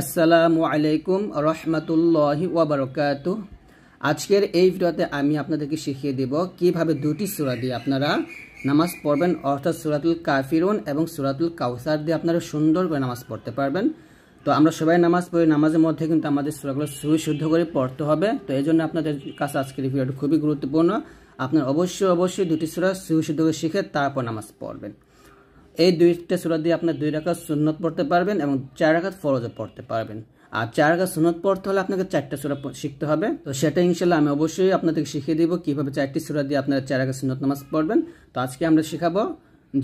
আসসালামু আলাইকুম রহমতুল্লাহি ওয়াবারকাত আজকের এই ভিডিওতে আমি আপনাদেরকে শিখিয়ে দেব কিভাবে দুটি সুরা দিয়ে আপনারা নামাজ পড়বেন অর্থাৎ সুরাতুল কাফিরুন এবং সুরাতুল কাউসার দিয়ে আপনারা সুন্দর করে নামাজ পড়তে পারবেন তো আমরা সবাই নামাজ পড়ি নামাজের মধ্যে কিন্তু আমাদের সুরাগুলো সুশুদ্ধ করে পড়তে হবে তো এই জন্য আপনাদের কাছে আজকের ভিডিওটি খুবই গুরুত্বপূর্ণ আপনার অবশ্যই অবশ্যই দুটি সুরা সুশুদ্ধ করে শিখে তারপর নামাজ পড়বেন এই দুইটা সুরা দিয়ে আপনার দুই রাখাত সুন্নত পড়তে পারবেন এবং চার রাখাত ফরজও পড়তে পারবেন আর চার রাখাত সুন্নত পড়তে হলে আপনাকে চারটা সুরা শিখতে হবে তো সেটা ইনশাল্লাহ আমি অবশ্যই আপনাদেরকে শিখিয়ে দিব কীভাবে চারটি সুরা দিয়ে আপনারা চার রাখাত সুন্নত নামাজ পড়বেন তো আজকে আমরা শেখাবো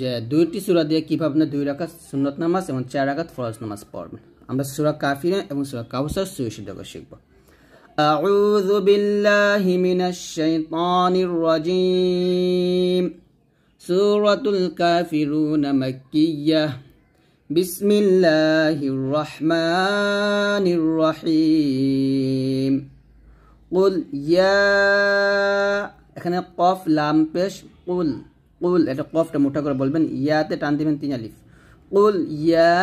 যে দুইটি সুরা দিয়ে কীভাবে আপনার দুই রাখাত সুন্নত নামাজ এবং চার রাখাত ফরজ নামাজ পড়বেন আমরা সুরা কাফিরা এবং সুরা কাউসার সুইসিডকে শিখবো أعوذ بالله من الشيطان الرجيم سورة الكافرون مكية بسم الله الرحمن الرحيم قل يا এখানে কফ লাম পেশ কুল কুল এটা কফটা মোটা করে বলবেন ইয়াতে টান দিবেন তিন আলিফ কুল ইয়া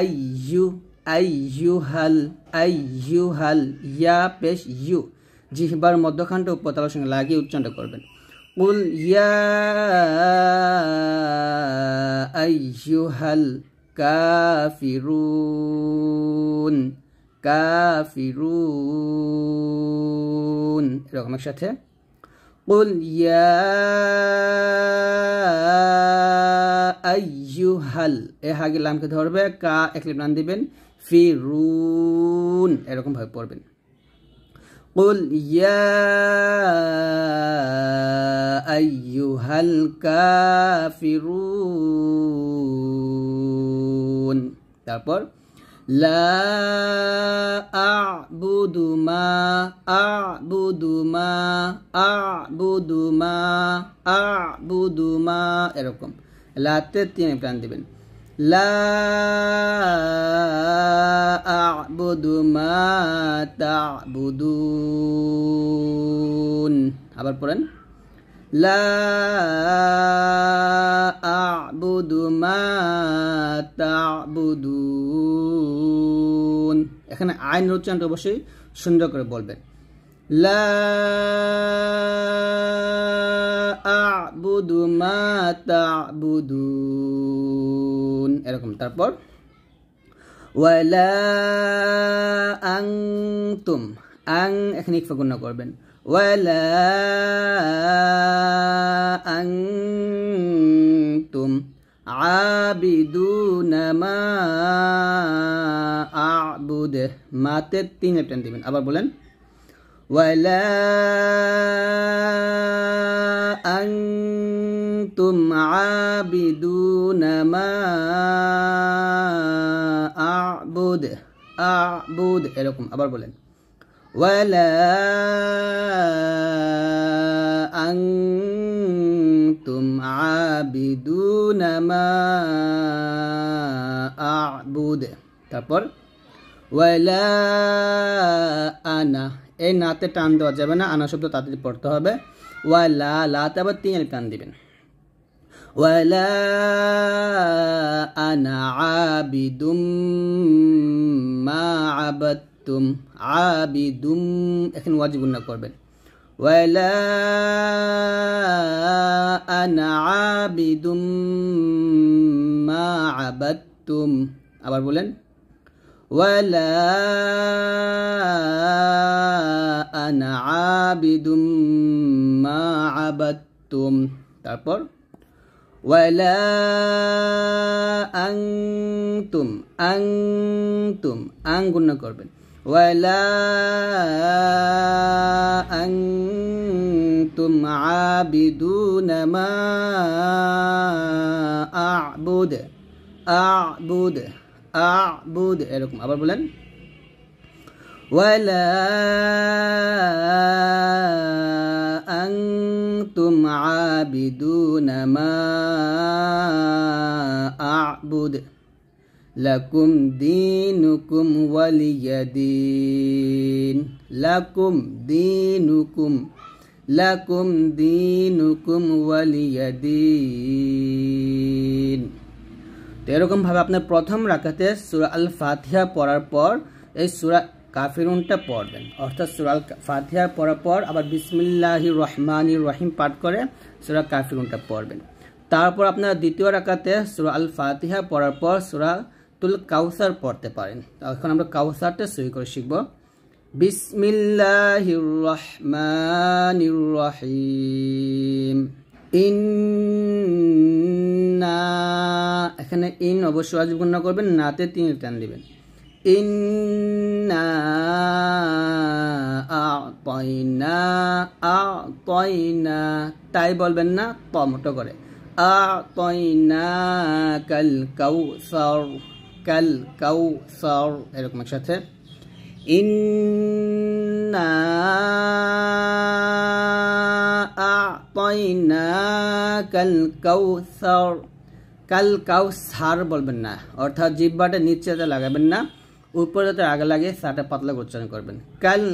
আইয়ু আইয়ুহাল হাল ইয়া পেশ ইউ জিহবার মধ্যখানটা উপতালের সঙ্গে লাগিয়ে উচ্চারণ করবেন قل يا أيها الكافرون كافرون এরকম একসাথে قل يا আইয়ুহাল এ হাগির লামকে ধরবে কা এক লিপ দিবেন ফিরুন এরকম ভাবে পড়বেন قل يا أيها الكافرون তারপর لا أعبد ما أعبد ما أعبد ما أعبد ما إركم لا তিন প্রাণ দিবেন أعبد ما تعبدون আবার পড়েন لا أعبد ما تعبدون এখানে আইন উচ্চারণটা অবশ্যই সুন্দর করে বলবেন লা أعبد ما تعبدون এরকম তারপর ولا أنتم أن إخنيك فقلنا قربين ولا أنتم عابدون ما أعبد ما تتين لبتن ديبن أبار بولن ولا أنتم أنتم عابدون ما أعبد أعبد এরকম আবার বলেন ولا أنتم عابدون ما أعبد তারপর ولا أنا এই নাতে টান দেওয়া যাবে না আনা শব্দ তাড়াতাড়ি পড়তে হবে ওয়া লা লাতে আবার তিনের কান দিবেন ولا أنا عابد ما عبدتم عابد إخن واجب না করবেন ولا أنا عابد ما عبدتم أبار بولن ولا أنا عابد ما عبدتم تعرفون ولا أنتم أنتم أن গুণ ولا أنتم عابدون ما أعبد أعبد أعبد إلكم আবার بلن ولا أنتم عابدون ما فاعبد লাকুম দীনুকুম ওয়ালিয়াদিন লাকুম দীনুকুম লাকুম দীনুকুম ওয়ালিয়াদিন তো এরকমভাবে আপনার প্রথম রাখাতে সুরা আল ফাতিহা পড়ার পর এই সুরা কাফিরুনটা পড়বেন অর্থাৎ সুরা আল ফাতিহা পড়ার পর আবার বিসমিল্লাহি রহমানির রহিম পাঠ করে সুরা কাফিরুনটা পড়বেন তারপর আপনারা দ্বিতীয় রাকাতে সুরা আল ফাতিহা পড়ার পর সুরা তুল কাউসার পড়তে পারেন এখন আমরা কাউসারটা সই করে শিখব বিসমিল্লাহ রহমান এখানে ইন অবশ্যই আজগুণ্য করবেন নাতে তিনি টান দিবেন ইন্না আ আ তাই বলবেন না ত করে কাল কাউসার কাল কাউসার এরকম একসাথে ইন্না কাল কাউসার কাল কাউসার বলবেন না অর্থাৎ জিব্বাটা নিচেতে লাগাবেন না উপরে তো আগে লাগে সাটা পাতলা উচ্চারণ করবেন কাল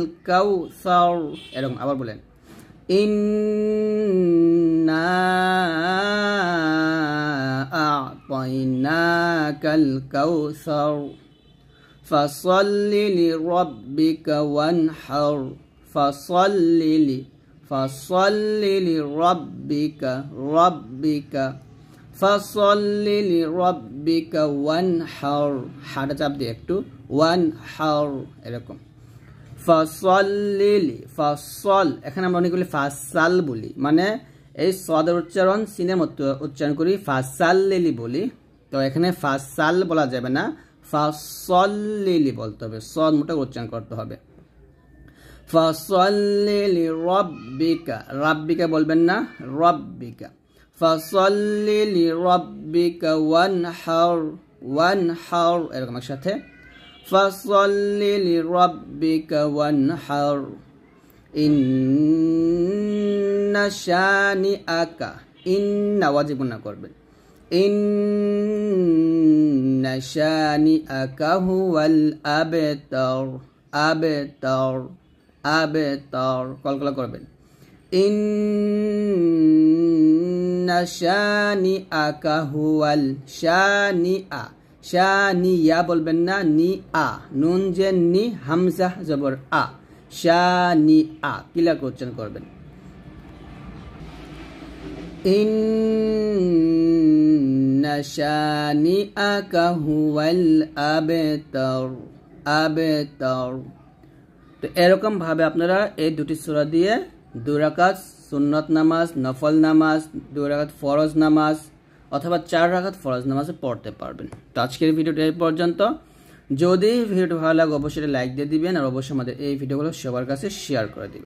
সর এরকম আবার বলেন ইন أعطيناك الكوثر فصل لربك وانحر فصل لي فصل لربك ربك فصل لربك وانحر هذا تاب دي اكتو وانحر এরকম فصل لي فصل এখানে আমরা অনেকগুলি ফাসাল বলি মানে এই সদের উচ্চারণ সিনের মতো উচ্চারণ করি ফাসাল্লেলি বলি তো এখানে ফাসাল বলা যাবে না ফাসল্লেলি বলতে হবে সদ মোটা উচ্চারণ করতে হবে ফাসল্লেলি রব্বিকা রাব্বিকা বলবেন না রব্বিকা ফাসল্লেলি রব্বিকা ওয়ান হাওর ওয়ান হাওর এরকম একসাথে ফাসল্লেলি রব্বিকা ওয়ান হাওর ইন ইন্না শানি আকা ইন্না ওয়াজিব না করবেন ইন্না শানি আকা হুয়াল আবেতর আবেতর আবেতর কলকলা করবেন ইন্না শানি আকা হুয়াল শানি আ ইয়া বলবেন না নি আ নুন যে নি হামজা জবর আ শানি আ কিলা উচ্চারণ করবেন إن شانئك هو الأبتر أبتر তো এরকমভাবে আপনারা এই দুটি সুরা দিয়ে দুরাকাত সুন্নত নামাজ নফল নামাজ দুরাকাত ফরজ নামাজ অথবা চার রাখাত ফরজ নামাজে পড়তে পারবেন তো আজকের ভিডিওটি এই পর্যন্ত যদি ভিডিওটি ভালো লাগে অবশ্যই লাইক দিয়ে দিবেন আর অবশ্যই আমাদের এই ভিডিওগুলো সবার কাছে শেয়ার করে দিবেন